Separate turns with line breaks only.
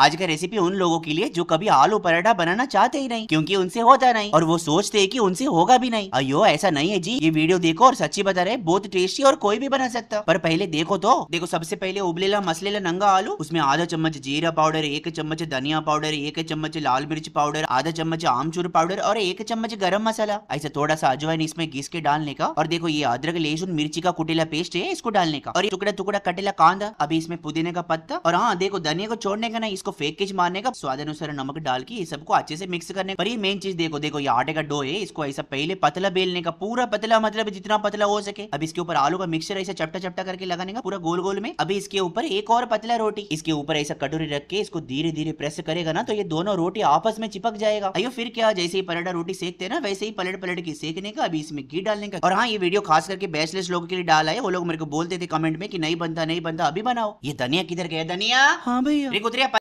आज का रेसिपी उन लोगों के लिए जो कभी आलू पराठा बनाना चाहते ही नहीं क्योंकि उनसे होता नहीं और वो सोचते हैं कि उनसे होगा भी नहीं अयो ऐसा नहीं है जी ये वीडियो देखो और सच्ची बता रहे बहुत टेस्टी और कोई भी बना सकता पर पहले देखो तो देखो सबसे पहले उबलेला मसलेला नंगा आलू उसमें आधा चम्मच जीरा पाउडर एक चम्मच धनिया पाउडर एक चम्मच लाल मिर्च पाउडर आधा चम्मच आमचूर पाउडर और एक चम्मच गर्म मसाला ऐसा थोड़ा सा अजवाइन इसमें घिस के डालने का और देखो ये अदरक लहसुन मिर्ची का कुटेला पेस्ट है इसको डालने का और टुकड़ा टुकड़ा कटेला कांदा अभी इसमें पुदीने का पत्ता और हाँ देखो धनिया को छोड़ने का नहीं इसको फेक किच मारने का स्वाद अनुसार नमक डाल के सबको अच्छे से मिक्स करने पर मेन चीज देखो देखो ये आटे का डो है इसको ऐसा पहले पतला बेलने का पूरा पतला मतलब जितना पतला हो सके अब इसके ऊपर आलू का मिक्सर ऐसा चपटा चपटा करके लगाने का पूरा गोल गोल में अभी इसके ऊपर एक और पतला रोटी इसके ऊपर ऐसा कटोरी रख के इसको धीरे धीरे प्रेस करेगा ना तो ये दोनों रोटी आपस में चिपक जाएगा अयो फिर क्या जैसे ही पलटा रोटी सेकते ना वैसे ही पलट पलट के सेकने का अभी इसमें घी डालने का और हाँ ये वीडियो खास करके बैचलेस लोगों के लिए डाला है वो लोग मेरे को बोलते थे कमेंट में की नहीं बनता नहीं बनता अभी बनाओ ये धनिया किधर गया धनिया हाँ भैया